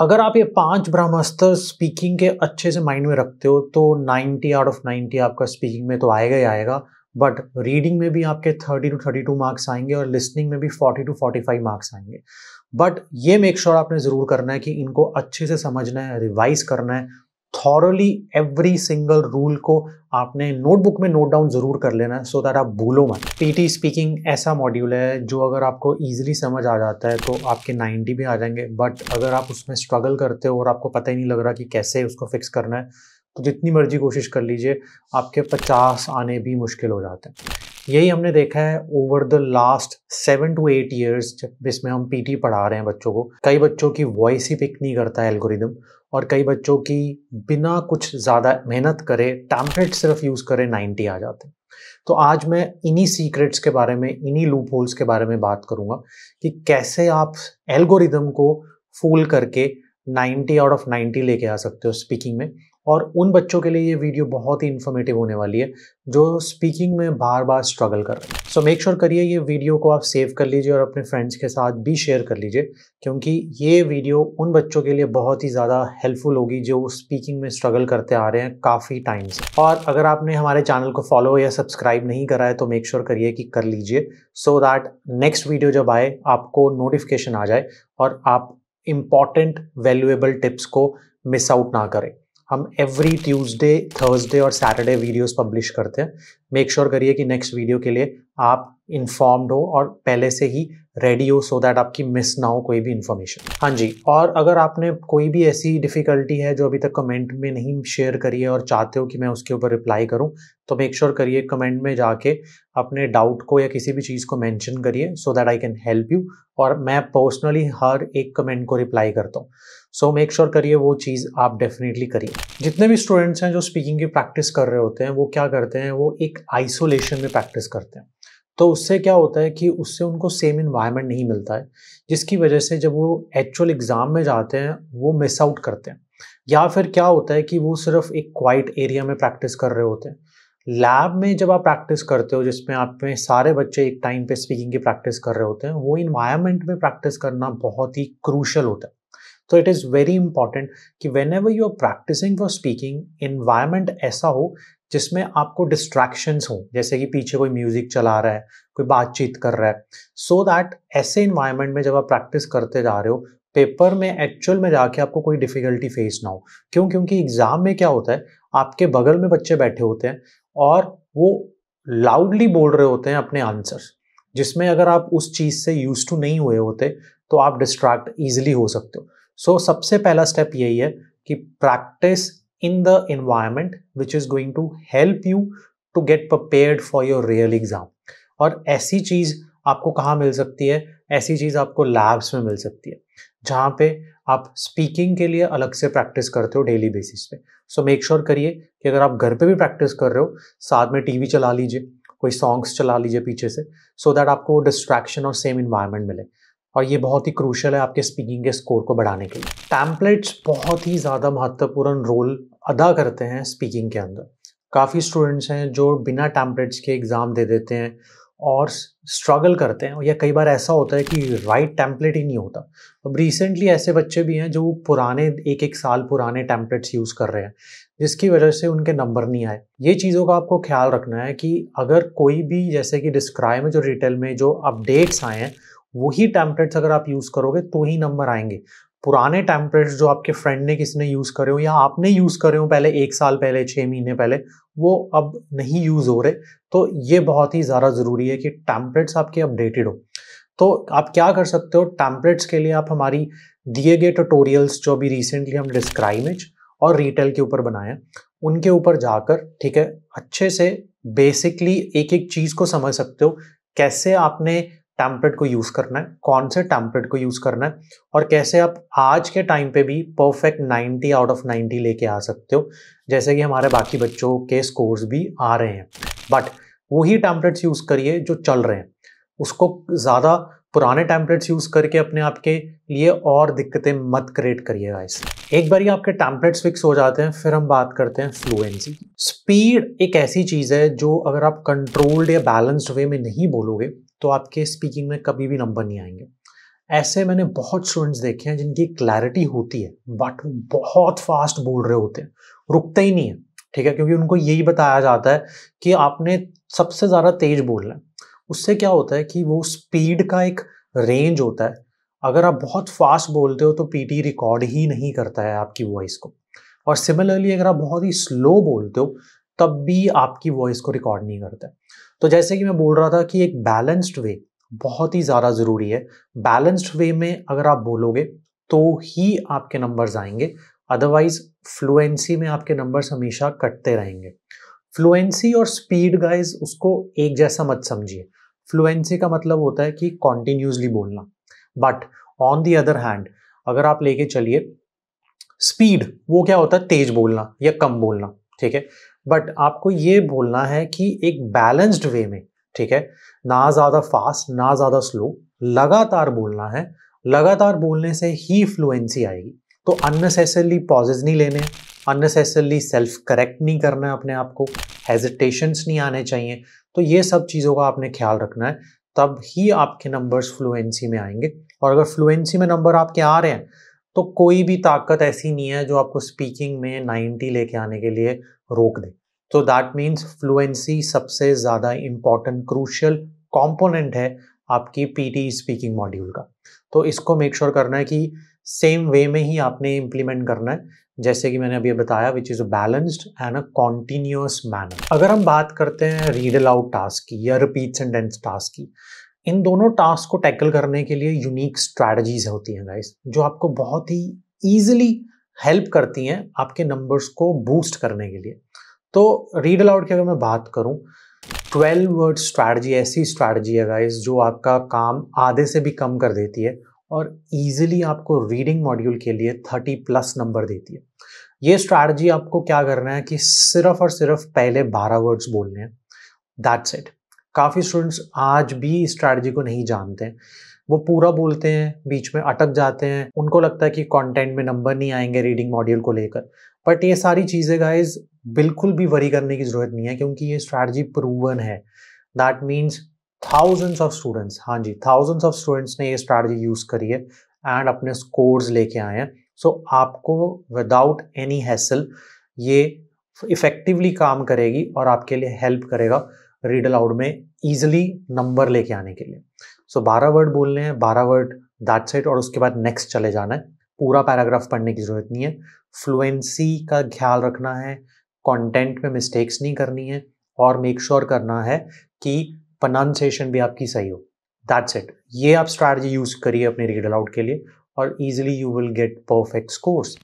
अगर आप ये पांच ब्रह्मास्त्र स्पीकिंग के अच्छे से माइंड में रखते हो तो 90 आउट ऑफ 90 आपका स्पीकिंग में तो आएगा ही आएगा बट रीडिंग में भी आपके 30 टू 32 मार्क्स आएंगे और लिसनिंग में भी 40 टू 45 मार्क्स आएंगे बट ये मेक श्योर sure आपने ज़रूर करना है कि इनको अच्छे से समझना है रिवाइज करना है थॉरली एवरी सिंगल रूल को आपने नोटबुक में नोट डाउन ज़रूर कर लेना है सो दैट आप भूलो मत पीटी स्पीकिंग ऐसा मॉड्यूल है जो अगर आपको ईजिली समझ आ जाता है तो आपके 90 भी आ जाएंगे बट अगर आप उसमें स्ट्रगल करते हो और आपको पता ही नहीं लग रहा कि कैसे उसको फिक्स करना है तो जितनी मर्जी कोशिश कर लीजिए आपके 50 आने भी मुश्किल हो जाते हैं यही हमने देखा है over the last seven to eight years जब जिसमें हम पीटी पढ़ा रहे हैं बच्चों को कई बच्चों की वॉइस ही पिक नहीं करता है एल्गोरिदम और कई बच्चों की बिना कुछ ज़्यादा मेहनत करे टैम्पलेट सिर्फ यूज़ करे नाइन्टी आ जाते हैं तो आज मैं इन्हीं सीक्रेट्स के बारे में इन्हीं लूप होल्स के बारे में बात करूंगा कि कैसे आप एल्गोरिदम को फूल करके 90 आउट ऑफ 90 लेके आ सकते हो स्पीकिंग में और उन बच्चों के लिए ये वीडियो बहुत ही इन्फॉर्मेटिव होने वाली है जो स्पीकिंग में बार बार स्ट्रगल कर रहे हैं सो मेक श्योर करिए ये वीडियो को आप सेव कर लीजिए और अपने फ्रेंड्स के साथ भी शेयर कर लीजिए क्योंकि ये वीडियो उन बच्चों के लिए बहुत ही ज़्यादा हेल्पफुल होगी जो स्पीकिंग में स्ट्रगल करते आ रहे हैं काफ़ी टाइम से और अगर आपने हमारे चैनल को फॉलो या सब्सक्राइब नहीं करा है तो मेक श्योर करिए कि कर लीजिए सो दैट नेक्स्ट वीडियो जब आए आपको नोटिफिकेशन आ जाए और आप इम्पॉर्टेंट वैल्यूएबल टिप्स को मिस आउट ना करें हम एवरी ट्यूसडे थर्सडे और सैटरडे वीडियोस पब्लिश करते हैं मेक श्योर करिए कि नेक्स्ट वीडियो के लिए आप इन्फॉर्म्ड हो और पहले से ही रेडी हो सो दैट आपकी मिस ना हो कोई भी इन्फॉर्मेशन हाँ जी और अगर आपने कोई भी ऐसी डिफ़िकल्टी है जो अभी तक कमेंट में नहीं शेयर करी है और चाहते हो कि मैं उसके ऊपर रिप्लाई करूँ तो मेक श्योर करिए कमेंट में जाके अपने डाउट को या किसी भी चीज़ को मैंशन करिए so that I can help you और मैं पर्सनली हर एक कमेंट को रिप्लाई करता हूँ सो मेक श्योर करिए वो चीज़ आप डेफिनेटली करिए जितने भी स्टूडेंट्स हैं जो स्पीकिंग की प्रैक्टिस कर रहे होते हैं वो क्या करते हैं वो एक आइसोलेशन में प्रैक्टिस करते हैं तो उससे क्या होता है कि उससे उनको सेम इन्वायरमेंट नहीं मिलता है जिसकी वजह से जब वो एक्चुअल एग्ज़ाम में जाते हैं वो मिस आउट करते हैं या फिर क्या होता है कि वो सिर्फ एक क्वाइट एरिया में प्रैक्टिस कर रहे होते हैं लैब में जब आप प्रैक्टिस करते हो जिसमें आप में सारे बच्चे एक टाइम पे स्पीकिंग की प्रैक्टिस कर रहे होते हैं वो इन्वायरमेंट में प्रैक्टिस करना बहुत ही क्रूशल होता है तो इट इज़ वेरी इंपॉर्टेंट कि whenever you are practising for speaking environment ऐसा हो जिसमें आपको डिस्ट्रैक्शंस हों जैसे कि पीछे कोई म्यूज़िक चला रहा है कोई बातचीत कर रहा है सो so दैट ऐसे इन्वायरमेंट में जब आप प्रैक्टिस करते जा रहे हो पेपर में एक्चुअल में जाके आपको कोई डिफ़िकल्टी फेस ना हो क्यों क्योंकि एग्ज़ाम में क्या होता है आपके बगल में बच्चे बैठे होते हैं और वो लाउडली बोल रहे होते हैं अपने आंसर्स जिसमें अगर आप उस चीज़ से यूज टू नहीं हुए होते तो आप डिस्ट्रैक्ट ईजिली हो सकते हो सो so, सबसे पहला स्टेप यही है कि practice in the environment which is going to help you to get prepared for your real exam और ऐसी चीज़ आपको कहाँ मिल सकती है ऐसी चीज़ आपको लैब्स में मिल सकती है जहाँ पे आप स्पीकिंग के लिए अलग से प्रैक्टिस करते हो डेली बेसिस पे सो मेक श्योर करिए कि अगर आप घर पे भी प्रैक्टिस कर रहे हो साथ में टीवी चला लीजिए कोई सॉन्ग्स चला लीजिए पीछे से सो so दैट आपको डिस्ट्रैक्शन और सेम इन्वायरमेंट मिले और ये बहुत ही क्रूशल है आपके स्पीकिंग के स्कोर को बढ़ाने के लिए टैम्पलेट्स बहुत ही ज़्यादा महत्वपूर्ण रोल अदा करते हैं स्पीकिंग के अंदर काफ़ी स्टूडेंट्स हैं जो बिना टैम्पलेट्स के एग्ज़ाम दे देते हैं और स्ट्रगल करते हैं या कई बार ऐसा होता है कि राइट टैम्पलेट ही नहीं होता अब रिसेंटली ऐसे बच्चे भी हैं जो पुराने एक एक साल पुराने टैम्पलेट्स यूज़ कर रहे हैं जिसकी वजह से उनके नंबर नहीं आए ये चीज़ों का आपको ख्याल रखना है कि अगर कोई भी जैसे कि डिस्क्राइब में जो रिटेल में जो अपडेट्स आए हैं वही टैम्पलेट्स अगर आप यूज़ करोगे तो ही नंबर आएंगे पुराने टैम्पलेट्स जो आपके फ्रेंड ने किसी ने यूज़ करे हो या आपने यूज़ करे हो पहले एक साल पहले छः महीने पहले वो अब नहीं यूज़ हो रहे तो ये बहुत ही ज़्यादा ज़रूरी है कि टैम्पलेट्स आपके अपडेटेड हो तो आप क्या कर सकते हो टैम्पलेट्स के लिए आप हमारी दिए गए ट्यूटोरियल्स जो अभी रिसेंटली हम डिस्क्राइमेज और रिटेल के ऊपर बनाए हैं उनके ऊपर जाकर ठीक है अच्छे से बेसिकली एक एक चीज़ को समझ सकते हो कैसे आपने टैम्पलेट को यूज़ करना है कौन से टैम्पलेट को यूज़ करना है और कैसे आप आज के टाइम पे भी परफेक्ट 90 आउट ऑफ 90 लेके आ सकते हो जैसे कि हमारे बाकी बच्चों के स्कोर्स भी आ रहे हैं बट वही टैम्पलेट्स यूज़ करिए जो चल रहे हैं उसको ज़्यादा पुराने टैम्पलेट्स यूज़ करके अपने आप के लिए और दिक्कतें मत क्रिएट करिए गाइस एक बार ही आपके टैम्पलेट्स फिक्स हो जाते हैं फिर हम बात करते हैं फ्लुएंसी स्पीड एक ऐसी चीज़ है जो अगर आप कंट्रोल्ड या बैलेंस्ड वे में नहीं बोलोगे तो आपके स्पीकिंग में कभी भी नंबर नहीं आएंगे ऐसे मैंने बहुत स्टूडेंट्स देखे हैं जिनकी क्लैरिटी होती है बट वो बहुत फास्ट बोल रहे होते हैं रुकते ही नहीं है ठीक है क्योंकि उनको यही बताया जाता है कि आपने सबसे ज़्यादा तेज बोलना है उससे क्या होता है कि वो स्पीड का एक रेंज होता है अगर आप बहुत फास्ट बोलते हो तो पीटी रिकॉर्ड ही नहीं करता है आपकी वॉइस को और सिमिलरली अगर आप बहुत ही स्लो बोलते हो तब भी आपकी वॉइस को रिकॉर्ड नहीं करता तो जैसे कि मैं बोल रहा था कि एक बैलेंस्ड वे बहुत ही ज़्यादा ज़रूरी है बैलेंस्ड वे में अगर आप बोलोगे तो ही आपके नंबर्स आएंगे अदरवाइज फ्लुएंसी में आपके नंबर्स हमेशा कटते रहेंगे फ्लुएंसी और स्पीड गाइज उसको एक जैसा मत समझिए फ्लुएंसी का मतलब होता है कि कॉन्टिन्यूसली बोलना but on the other hand अगर आप लेके चलिए स्पीड वो क्या होता है तेज बोलना या कम बोलना ठीक है बट आपको ये बोलना है कि एक बैलेंस्ड वे में ठीक है ना ज़्यादा फास्ट ना ज़्यादा स्लो लगातार बोलना है लगातार बोलने से ही फ्लुएंसी आएगी तो अननेसेसरली पॉजेज नहीं लेने अननेसेसरली सेल्फ करेक्ट नहीं करना है अपने आप को हेजिटेशंस नहीं आने चाहिए तो ये सब चीज़ों का आपने ख्याल रखना है तब ही आपके नंबर्स फ्लुएंसी में आएंगे और अगर फ्लुएंसी में नंबर आपके आ रहे हैं तो कोई भी ताकत ऐसी नहीं है जो आपको स्पीकिंग में 90 लेके आने के लिए रोक दे तो दैट मीन्स फ्लुएंसी सबसे ज़्यादा इंपॉर्टेंट क्रूशल कॉम्पोनेंट है आपकी पीटी स्पीकिंग मॉड्यूल का तो इसको मेक श्योर sure करना है कि सेम वे में ही आपने इम्प्लीमेंट करना है जैसे कि मैंने अभी बताया which is a balanced and a continuous manner अगर हम बात करते हैं रीड अलाउड टास्क की या रिपीट सेंटेंस टास्क की इन दोनों टास्क को टैकल करने के लिए यूनिक स्ट्रैटेजीज होती हैं गाइस जो आपको बहुत ही ईजिली हेल्प करती हैं आपके नंबर्स को बूस्ट करने के लिए तो रीड अलाउड की अगर मैं बात करूं ट्वेल्व वर्ड स्ट्रैटी ऐसी स्ट्रैटी है गाइस जो आपका काम आधे से भी कम कर देती है और ईजिली आपको रीडिंग मॉड्यूल के लिए थर्टी प्लस नंबर देती है ये स्ट्रैटी आपको क्या करना है कि सिर्फ और सिर्फ पहले बारह वर्ड्स बोलने हैं दैट्स इट काफ़ी स्टूडेंट्स आज भी इस स्ट्रैटी को नहीं जानते हैं वो पूरा बोलते हैं बीच में अटक जाते हैं उनको लगता है कि कंटेंट में नंबर नहीं आएंगे रीडिंग मॉड्यूल को लेकर बट ये सारी चीज़ें गाइज बिल्कुल भी वरी करने की ज़रूरत नहीं है क्योंकि ये स्ट्रैटी प्रूवन है that means thousands of students हाँ जी थाउजेंड्स ऑफ स्टूडेंट्स ने ये स्ट्रैटी यूज़ करी है एंड अपने स्कोर्स लेके आए हैं सो so, आपको विदाउट एनी हैसल ये इफ़ेक्टिवली काम करेगी और आपके लिए हेल्प करेगा रीड अलाउड में ईजिली नंबर लेके आने के लिए सो बारह वर्ड बोलने हैं बारह वर्ड दैट सेट और उसके बाद नेक्स्ट चले जाना है पूरा पैराग्राफ पढ़ने की ज़रूरत नहीं है फ्लुएंसी का ख्याल रखना है कंटेंट में मिस्टेक्स नहीं करनी है और मेक श्योर sure करना है कि प्रनाउंसिएशन भी आपकी सही हो दैट्स इट ये आप स्ट्रैटी यूज़ करिए अपने रीड अलाउड के लिए और easily you will get perfect scores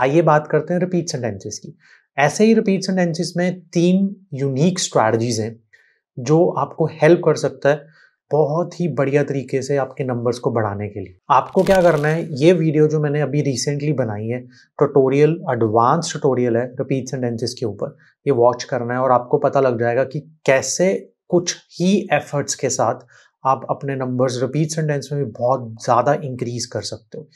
आइए बात करते हैं रिपीट सेंटेंसेस की ऐसे ही रिपीट सेंटेंसेस में तीन यूनिक स्ट्रैटजीज हैं जो आपको हेल्प कर सकता है बहुत ही बढ़िया तरीके से आपके नंबर्स को बढ़ाने के लिए आपको क्या करना है ये वीडियो जो मैंने अभी रिसेंटली बनाई है ट्यूटोरियल एडवांस ट्यूटोरियल है रिपीट सेंटेंसेस के ऊपर ये वॉच करना है और आपको पता लग जाएगा कि कैसे कुछ ही एफर्ट्स के साथ आप अपने नंबर्स रिपीट सेंटेंस में भी बहुत ज़्यादा इंक्रीज कर सकते हो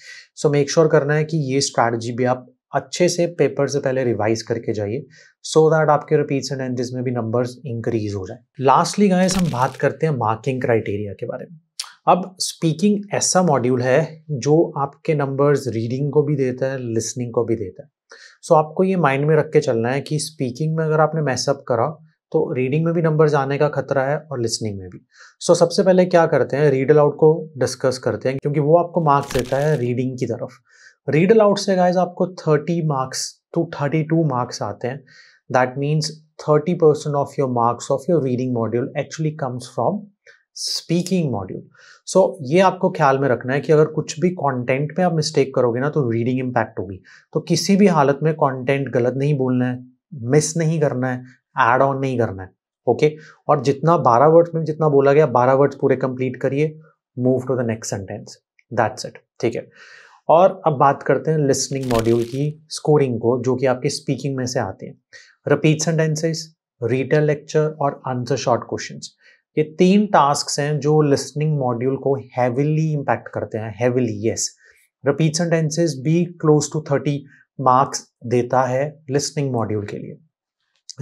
सो मेक श्योर करना है कि ये स्ट्रैटेजी भी आप अच्छे से पेपर से पहले रिवाइज करके जाइए सो so दैट आपके रिपीट्स एंड एंट्रीज में भी नंबर्स इंक्रीज हो जाए लास्टली गाइस हम बात करते हैं मार्किंग क्राइटेरिया के बारे में अब स्पीकिंग ऐसा मॉड्यूल है जो आपके नंबर्स रीडिंग को भी देता है लिसनिंग को भी देता है सो so, आपको ये माइंड में रख के चलना है कि स्पीकिंग में अगर आपने मैसअप करा तो रीडिंग में भी नंबर आने का खतरा है और लिसनिंग में भी सो so, सबसे पहले क्या करते हैं रीड अलाउड को डिस्कस करते हैं क्योंकि वो आपको मार्क्स देता है रीडिंग की तरफ रीड अलाउड से गाइज आपको thirty marks to thirty two marks आते हैं that means thirty percent of your marks of your reading module actually comes from speaking module so ये आपको ख्याल में रखना है कि अगर कुछ भी कॉन्टेंट में आप मिस्टेक करोगे ना तो रीडिंग इम्पैक्ट होगी तो किसी भी हालत में कॉन्टेंट गलत नहीं बोलना है मिस नहीं करना है एड ऑन नहीं करना है ओके okay? और जितना बारह वर्ड्स में जितना बोला गया बारह वर्ड्स पूरे कंप्लीट करिए move to the next sentence that's it ठीक है और अब बात करते हैं लिसनिंग मॉड्यूल की स्कोरिंग को जो कि आपके स्पीकिंग में से आते हैं रिपीट सेंटेंसेस रीटर लेक्चर और आंसर शॉर्ट क्वेश्चन ये तीन टास्क हैं जो लिसनिंग मॉड्यूल को हैविली इम्पैक्ट करते हैं हैविली यस रिपीट सेंटेंसेस भी क्लोज टू थर्टी मार्क्स देता है लिसनिंग मॉड्यूल के लिए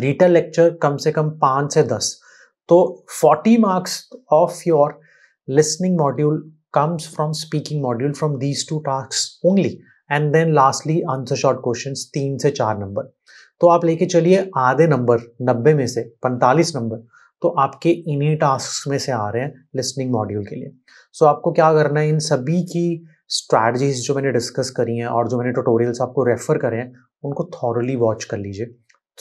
रीटर लेक्चर कम से कम पाँच से दस तो forty marks of your listening module comes from speaking module from these two tasks only and then lastly answer short question तीन से चार नंबर तो आप लेके चलिए आधे नंबर नब्बे में से पैंतालीस नंबर तो आपके इन्हीं टास्क में से आ रहे हैं लिसनिंग मॉड्यूल के लिए सो so, आपको क्या करना है इन सभी की स्ट्रैटजीज जो मैंने डिस्कस करी हैं और जो मैंने ट्यूटोरियल्स आपको रेफर करे हैं उनको थॉरली वॉच कर लीजिए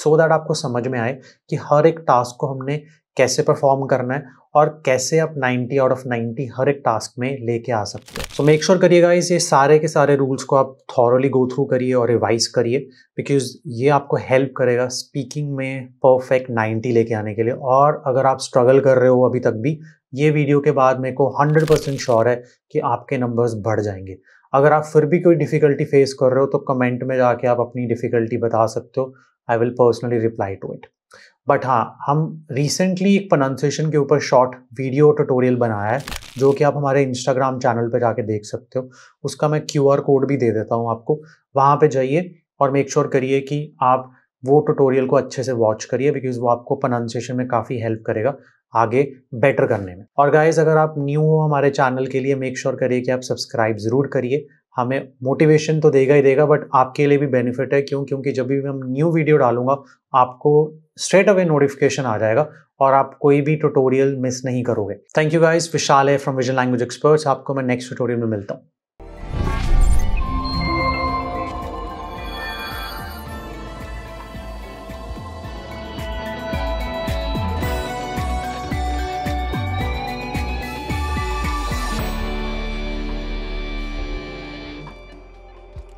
सो so दैट आपको समझ में आए कि हर एक टास्क को हमने कैसे परफॉर्म करना है और कैसे आप 90 आउट ऑफ 90 हर एक टास्क में लेके आ सकते हो सो मेक श्योर करिएगा इस ये सारे के सारे रूल्स को आप थॉरली गो थ्रू करिए और रिवाइज करिए बिकॉज ये आपको हेल्प करेगा स्पीकिंग में परफेक्ट 90 लेके आने के लिए और अगर आप स्ट्रगल कर रहे हो अभी तक भी ये वीडियो के बाद मेरे को 100 परसेंट श्योर है कि आपके नंबर्स बढ़ जाएंगे अगर आप फिर भी कोई डिफ़िकल्टी फेस कर रहे हो तो कमेंट में जाके आप अपनी डिफ़िकल्टी बता सकते हो I will personally reply to it but हाँ हम रिसेंटली एक प्रोनाउंसिएशन के ऊपर शॉर्ट वीडियो ट्यूटोरियल बनाया है जो कि आप हमारे इंस्टाग्राम चैनल पर जाके देख सकते हो उसका मैं क्यू आर कोड भी दे देता हूँ आपको वहाँ पर जाइए और मेक श्योर करिए कि आप वो ट्यूटोरियल को अच्छे से वॉच करिए बिकॉज वो आपको प्रोनाउंसिएशन में काफ़ी हेल्प करेगा आगे बेटर करने में और गाइज अगर आप न्यू हो हमारे चैनल के लिए मेक श्योर करिए कि आप सब्सक्राइब ज़रूर करिए हमें मोटिवेशन तो देगा ही देगा बट आपके लिए भी बेनिफिट है क्यों क्योंकि जब भी हम न्यू वीडियो डालूंगा आपको स्ट्रेट अवे नोटिफिकेशन आ जाएगा और आप कोई भी ट्यूटोरियल मिस नहीं करोगे थैंक यू गाइस विशाल है फ्रॉम विजन लैंग्वेज एक्सपर्ट्स आपको मैं नेक्स्ट ट्यूटोरियल में मिलता हूँ